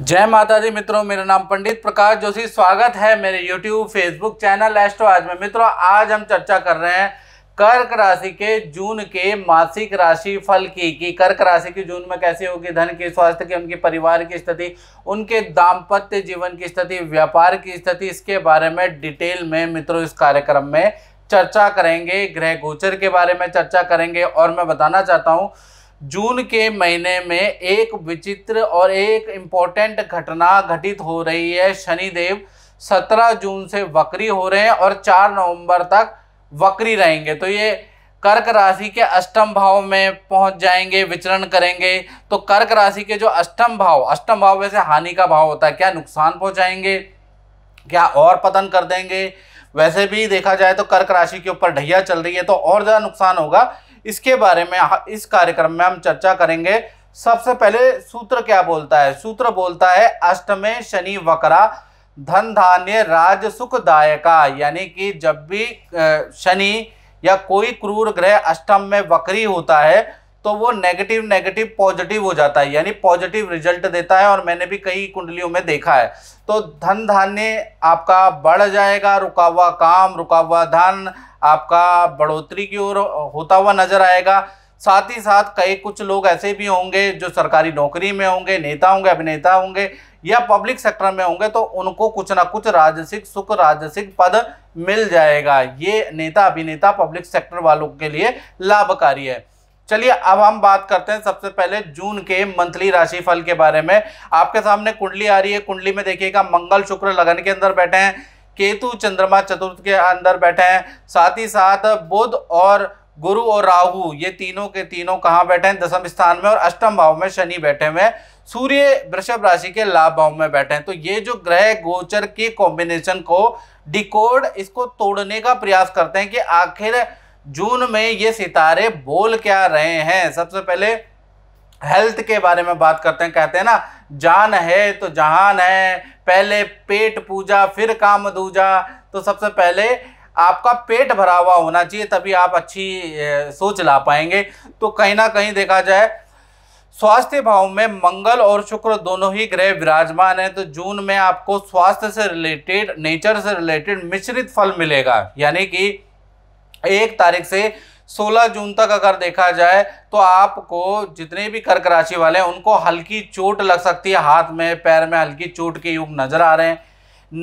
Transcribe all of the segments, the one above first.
जय माता दी मित्रों मेरा नाम पंडित प्रकाश जोशी स्वागत है मेरे YouTube Facebook चैनल एस्ट्रो आज में मित्रों आज हम चर्चा कर रहे हैं कर्क राशि के जून के मासिक राशि फल की कि कर्क राशि की जून में कैसे होगी धन की स्वास्थ्य की उनके परिवार की स्थिति उनके दाम्पत्य जीवन की स्थिति व्यापार की स्थिति इसके बारे में डिटेल में मित्रों इस कार्यक्रम में चर्चा करेंगे ग्रह गोचर के बारे में चर्चा करेंगे और मैं बताना चाहता हूँ जून के महीने में एक विचित्र और एक इम्पोर्टेंट घटना घटित हो रही है शनिदेव 17 जून से वक्री हो रहे हैं और 4 नवंबर तक वक्री रहेंगे तो ये कर्क राशि के अष्टम भाव में पहुंच जाएंगे विचरण करेंगे तो कर्क राशि के जो अष्टम भाव अष्टम भाव वैसे हानि का भाव होता है क्या नुकसान पहुंचाएंगे क्या और पतन कर देंगे वैसे भी देखा जाए तो कर्क राशि के ऊपर ढैया चल रही है तो और ज़्यादा नुकसान होगा इसके बारे में इस कार्यक्रम में हम चर्चा करेंगे सबसे पहले सूत्र क्या बोलता है सूत्र बोलता है अष्टमे शनि वक्रा धन धान्य राज सुखदायका यानी कि जब भी शनि या कोई क्रूर ग्रह अष्टम में वक्री होता है तो वो नेगेटिव नेगेटिव पॉजिटिव हो जाता है यानी पॉजिटिव रिजल्ट देता है और मैंने भी कई कुंडलियों में देखा है तो धन धान्य आपका बढ़ जाएगा रुका हुआ काम रुका हुआ धन आपका बढ़ोतरी की ओर होता हुआ नजर आएगा साथ ही साथ कई कुछ लोग ऐसे भी होंगे जो सरकारी नौकरी में होंगे नेता होंगे अभिनेता होंगे या पब्लिक सेक्टर में होंगे तो उनको कुछ ना कुछ राजसिक सुख राजसिक पद मिल जाएगा ये नेता अभिनेता पब्लिक सेक्टर वालों के लिए लाभकारी है चलिए अब हम बात करते हैं सबसे पहले जून के मंथली राशि फल के बारे में आपके सामने कुंडली आ रही है कुंडली में देखिएगा मंगल शुक्र लगन के अंदर बैठे हैं केतु चंद्रमा चतुर्थ के अंदर बैठे हैं साथ ही साथ बुध और गुरु और राहु ये तीनों के तीनों कहाँ बैठे हैं दसम स्थान में और अष्टम भाव में शनि बैठे हुए हैं सूर्य वृषभ राशि के लाभ भाव में बैठे हैं तो ये जो ग्रह गोचर के कॉम्बिनेशन को डिकोड इसको तोड़ने का प्रयास करते हैं कि आखिर जून में ये सितारे बोल क्या रहे हैं सबसे पहले हेल्थ के बारे में बात करते हैं कहते हैं ना जान है तो जहान है पहले पेट पूजा फिर काम दूजा तो सबसे पहले आपका पेट भरा हुआ होना चाहिए तभी आप अच्छी सोच ला पाएंगे तो कहीं ना कहीं देखा जाए स्वास्थ्य भाव में मंगल और शुक्र दोनों ही ग्रह विराजमान है तो जून में आपको स्वास्थ्य से रिलेटेड नेचर से रिलेटेड मिश्रित फल मिलेगा यानी कि एक तारीख से 16 जून तक अगर देखा जाए तो आपको जितने भी कर्क राशि वाले हैं उनको हल्की चोट लग सकती है हाथ में पैर में हल्की चोट के युग नजर आ रहे हैं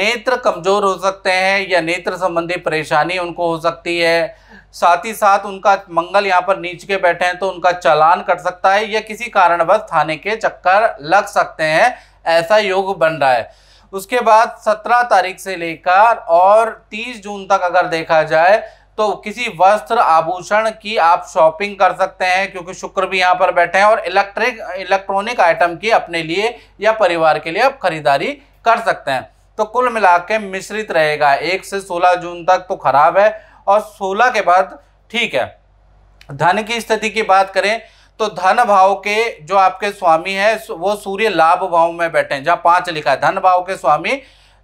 नेत्र कमजोर हो सकते हैं या नेत्र संबंधी परेशानी उनको हो सकती है साथ ही साथ उनका मंगल यहाँ पर नीच के बैठे हैं तो उनका चलान कट सकता है या किसी कारणवश थाने के चक्कर लग सकते हैं ऐसा योग बन रहा है उसके बाद 17 तारीख से लेकर और 30 जून तक अगर देखा जाए तो किसी वस्त्र आभूषण की आप शॉपिंग कर सकते हैं क्योंकि शुक्र भी यहाँ पर बैठे हैं और इलेक्ट्रिक इलेक्ट्रॉनिक आइटम की अपने लिए या परिवार के लिए आप खरीदारी कर सकते हैं तो कुल मिला के मिश्रित रहेगा एक से सोलह जून तक तो खराब है और सोलह के बाद ठीक है धन की स्थिति की बात करें तो धन भाव के जो आपके स्वामी है वो सूर्य लाभ भाव में बैठे हैं जहाँ पांच लिखा है धन भाव के स्वामी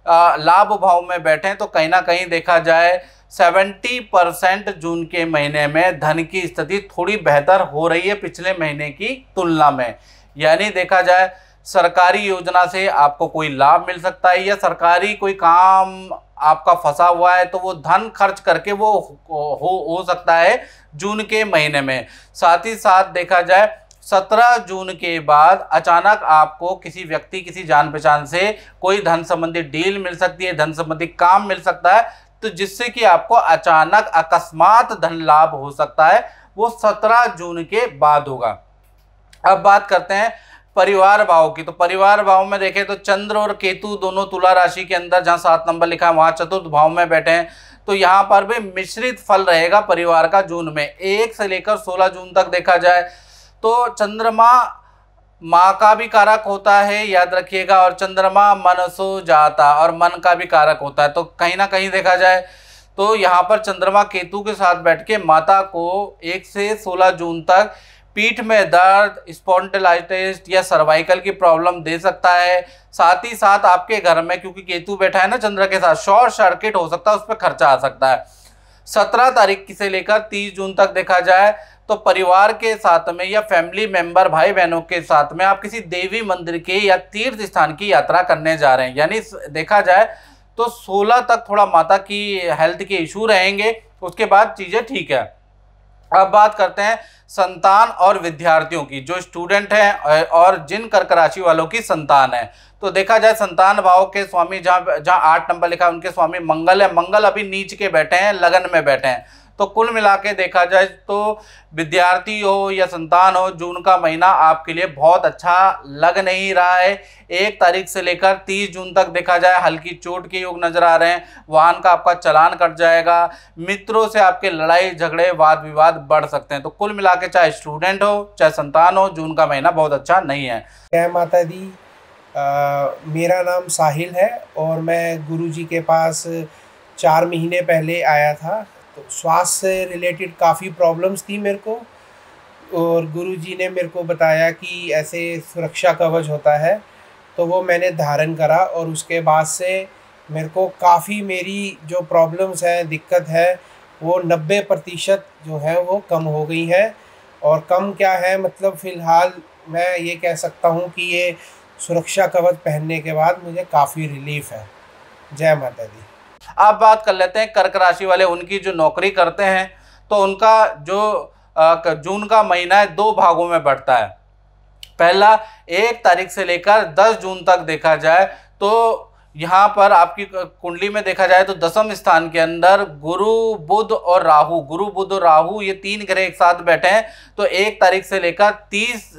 लाभ भाव में बैठे तो कहीं ना कहीं देखा जाए 70 परसेंट जून के महीने में धन की स्थिति थोड़ी बेहतर हो रही है पिछले महीने की तुलना में यानी देखा जाए सरकारी योजना से आपको कोई लाभ मिल सकता है या सरकारी कोई काम आपका फंसा हुआ है तो वो धन खर्च करके वो हो हो सकता है जून के महीने में साथ ही साथ देखा जाए सत्रह जून के बाद अचानक आपको किसी व्यक्ति किसी जान पहचान से कोई धन संबंधी डील मिल सकती है धन संबंधी काम मिल सकता है तो जिससे कि आपको अचानक अकस्मात धन लाभ हो सकता है वो सत्रह जून के बाद होगा अब बात करते हैं परिवार भाव की तो परिवार भाव में देखें तो चंद्र और केतु दोनों तुला राशि के अंदर जहाँ सात नंबर लिखा है वहाँ चतुर्थ भाव में बैठे हैं तो यहाँ पर भी मिश्रित फल रहेगा परिवार का जून में एक से लेकर सोलह जून तक देखा जाए तो चंद्रमा माँ का भी कारक होता है याद रखिएगा और चंद्रमा मनसो जाता और मन का भी कारक होता है तो कहीं ना कहीं देखा जाए तो यहाँ पर चंद्रमा केतु के साथ बैठ के माता को एक से सोलह जून तक पीठ में दर्द स्पॉन्टलाइटिस या सर्वाइकल की प्रॉब्लम दे सकता है साथ ही साथ आपके घर में क्योंकि केतु बैठा है ना चंद्र के साथ शॉर्ट सर्किट हो सकता है उस पर खर्चा आ सकता है सत्रह तारीख से लेकर तीस जून तक देखा जाए तो परिवार के साथ में या फैमिली मेंबर भाई बहनों के साथ में आप किसी देवी मंदिर के या तीर्थ स्थान की यात्रा करने जा रहे हैं यानी देखा जाए तो सोलह तक थोड़ा माता की हेल्थ के इशू रहेंगे उसके बाद चीज़ें ठीक है अब बात करते हैं संतान और विद्यार्थियों की जो स्टूडेंट हैं और जिन कर्क राशि वालों की संतान है तो देखा जाए संतान भाव के स्वामी जहाँ जहाँ आठ नंबर लिखा है उनके स्वामी मंगल है मंगल अभी नीच के बैठे हैं लगन में बैठे हैं तो कुल मिला के देखा जाए तो विद्यार्थी हो या संतान हो जून का महीना आपके लिए बहुत अच्छा लग नहीं रहा है एक तारीख से लेकर तीस जून तक देखा जाए हल्की चोट के योग नज़र आ रहे हैं वाहन का आपका चलान कट जाएगा मित्रों से आपके लड़ाई झगड़े वाद विवाद बढ़ सकते हैं तो कुल मिला के चाहे स्टूडेंट हो चाहे संतान हो जून का महीना बहुत अच्छा नहीं है जय माता दी आ, मेरा नाम साहिल है और मैं गुरु के पास चार महीने पहले आया था तो श्वास से रिलेटेड काफ़ी प्रॉब्लम्स थी मेरे को और गुरुजी ने मेरे को बताया कि ऐसे सुरक्षा कवच होता है तो वो मैंने धारण करा और उसके बाद से मेरे को काफ़ी मेरी जो प्रॉब्लम्स हैं दिक्कत है वो नब्बे प्रतिशत जो है वो कम हो गई है और कम क्या है मतलब फ़िलहाल मैं ये कह सकता हूँ कि ये सुरक्षा कवच पहनने के बाद मुझे काफ़ी रिलीफ है जय माता दी आप बात कर लेते हैं कर्क राशि वाले उनकी जो नौकरी करते हैं तो उनका जो जून का महीना है दो भागों में बढ़ता है पहला एक तारीख से लेकर दस जून तक देखा जाए तो यहाँ पर आपकी कुंडली में देखा जाए तो दसम स्थान के अंदर गुरु बुध और राहु गुरु बुध और राहु ये तीन ग्रह एक साथ बैठे हैं तो एक तारीख से लेकर तीस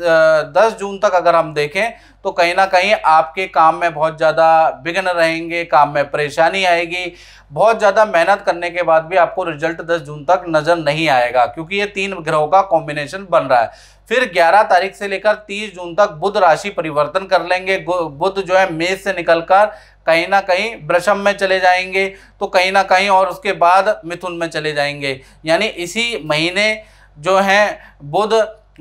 दस जून तक अगर हम देखें तो कहीं ना कहीं आपके काम में बहुत ज़्यादा विघ्न रहेंगे काम में परेशानी आएगी बहुत ज़्यादा मेहनत करने के बाद भी आपको रिजल्ट 10 जून तक नज़र नहीं आएगा क्योंकि ये तीन ग्रहों का कॉम्बिनेशन बन रहा है फिर 11 तारीख से लेकर 30 जून तक बुध राशि परिवर्तन कर लेंगे बुध जो है मेष से निकलकर कहीं ना कहीं वृषम में चले जाएंगे तो कहीं ना कहीं और उसके बाद मिथुन में चले जाएंगे यानी इसी महीने जो हैं बुध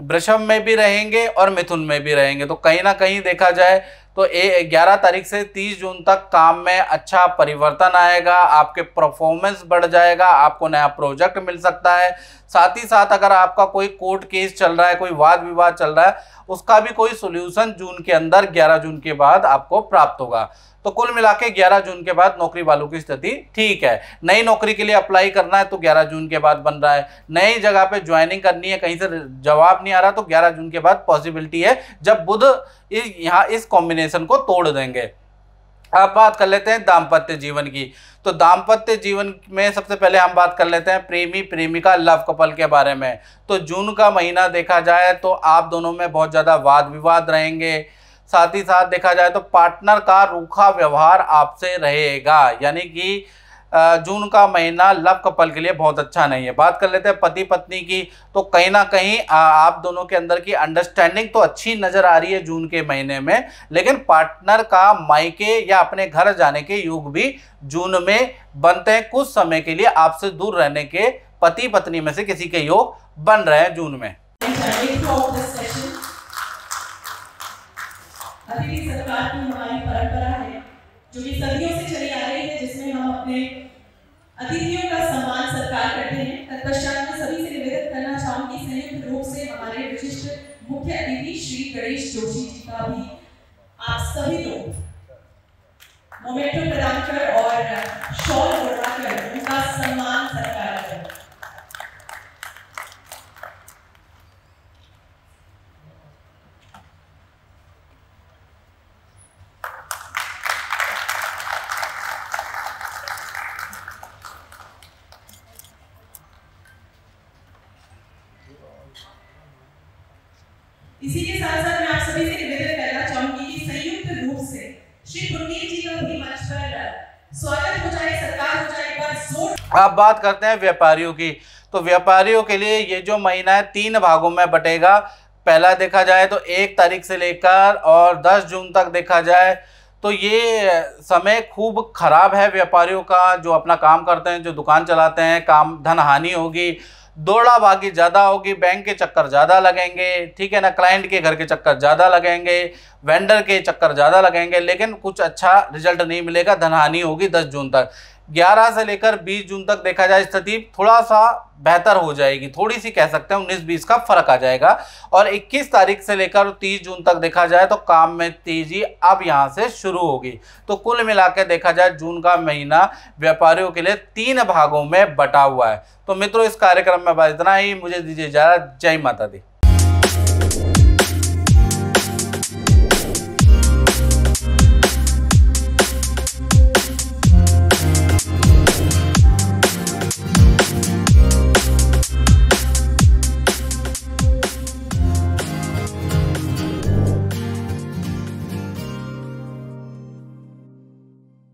वृषभ में भी रहेंगे और मिथुन में भी रहेंगे तो कहीं ना कहीं देखा जाए तो ए ग्यारह तारीख से तीस जून तक काम में अच्छा परिवर्तन आएगा आपके परफॉर्मेंस बढ़ जाएगा आपको नया प्रोजेक्ट मिल सकता है साथ ही साथ अगर आपका कोई कोर्ट केस चल रहा है कोई वाद विवाद चल रहा है उसका भी कोई सोल्यूशन जून के अंदर ग्यारह जून के बाद आपको प्राप्त होगा तो कुल मिला के ग्यारह जून के बाद नौकरी वालों की स्थिति ठीक है नई नौकरी के लिए अप्लाई करना है तो ग्यारह जून के बाद बन रहा है नई जगह पे ज्वाइनिंग करनी है कहीं से जवाब नहीं आ रहा तो ग्यारह जून के बाद पॉसिबिलिटी है जब बुध यहाँ इस कॉम्बिनेशन को तोड़ देंगे अब बात कर लेते हैं दाम्पत्य जीवन की तो दाम्पत्य जीवन में सबसे पहले हम बात कर लेते हैं प्रेमी प्रेमिका लव कपल के बारे में तो जून का महीना देखा जाए तो आप दोनों में बहुत ज़्यादा वाद विवाद रहेंगे साथ ही साथ देखा जाए तो पार्टनर का रूखा व्यवहार आपसे रहेगा यानी कि जून का महीना लव कपल के लिए बहुत अच्छा नहीं है बात कर लेते हैं पति पत्नी की तो कहीं ना कहीं आप दोनों के अंदर की अंडरस्टैंडिंग तो अच्छी नज़र आ रही है जून के महीने में लेकिन पार्टनर का मायके या अपने घर जाने के युग भी जून में बनते हैं कुछ समय के लिए आपसे दूर रहने के पति पत्नी में से किसी के योग बन रहे हैं जून में अतिथि सत्कार की हमारी परंपरा है जो कि सदियों से चली आ रही है जिसमें हम अपने अतिथियों का सम्मान सत्कार करते हैं तत्पश्चात मैं सभी से निवेदन करना चाहूंगी संयुक्त रूप से हमारे विशिष्ट मुख्य अतिथि श्री गणेश जोशी जी का भी आप सभी लोग मोमेंटम प्रदान कर और शॉल उड़ा कर उनका इसी के साथ साथ मैं आप सभी से निवेदन करना चाहूंगी कि संयुक्त रूप से श्री पुनीत जी का भी मंच पर स्वागत हो जाए सरकार हो जाए एक बार जोर आप बात करते हैं व्यापारियों की तो व्यापारियों के लिए ये जो महीना है तीन भागों में बटेगा पहला देखा जाए तो एक तारीख से लेकर और 10 जून तक देखा जाए तो ये समय खूब ख़राब है व्यापारियों का जो अपना काम करते हैं जो दुकान चलाते हैं काम धन हानि होगी दौड़ा भागी ज़्यादा होगी बैंक के चक्कर ज़्यादा लगेंगे ठीक है ना क्लाइंट के घर के चक्कर ज़्यादा लगेंगे वेंडर के चक्कर ज़्यादा लगेंगे लेकिन कुछ अच्छा रिजल्ट नहीं मिलेगा धनहानि होगी दस जून तक 11 से लेकर 20 जून तक देखा जाए स्थिति थोड़ा सा बेहतर हो जाएगी थोड़ी सी कह सकते हैं उन्नीस बीस का फर्क आ जाएगा और 21 तारीख से लेकर 30 जून तक देखा जाए तो काम में तेजी अब यहाँ से शुरू होगी तो कुल मिलाकर देखा जाए जून का महीना व्यापारियों के लिए तीन भागों में बटा हुआ है तो मित्रों इस कार्यक्रम में बस इतना ही मुझे दीजिए इजाज़त जय माता दी